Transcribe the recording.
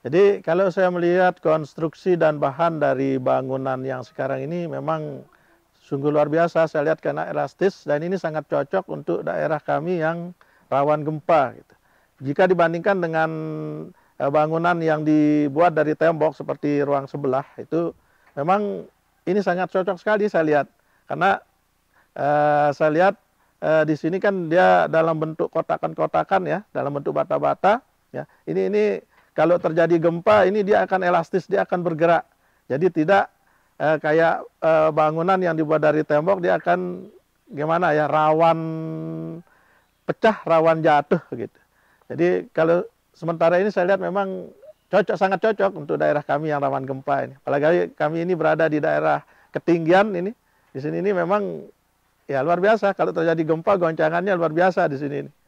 Jadi kalau saya melihat konstruksi dan bahan dari bangunan yang sekarang ini memang sungguh luar biasa. Saya lihat karena elastis dan ini sangat cocok untuk daerah kami yang rawan gempa. Gitu. Jika dibandingkan dengan eh, bangunan yang dibuat dari tembok seperti ruang sebelah itu memang ini sangat cocok sekali saya lihat karena eh, saya lihat eh, di sini kan dia dalam bentuk kotakan-kotakan ya dalam bentuk bata-bata ya ini ini kalau terjadi gempa ini dia akan elastis, dia akan bergerak. Jadi tidak eh, kayak eh, bangunan yang dibuat dari tembok dia akan gimana ya rawan pecah, rawan jatuh gitu. Jadi kalau sementara ini saya lihat memang cocok sangat cocok untuk daerah kami yang rawan gempa ini. Apalagi kami ini berada di daerah ketinggian ini. Di sini ini memang ya luar biasa kalau terjadi gempa goncangannya luar biasa di sini ini.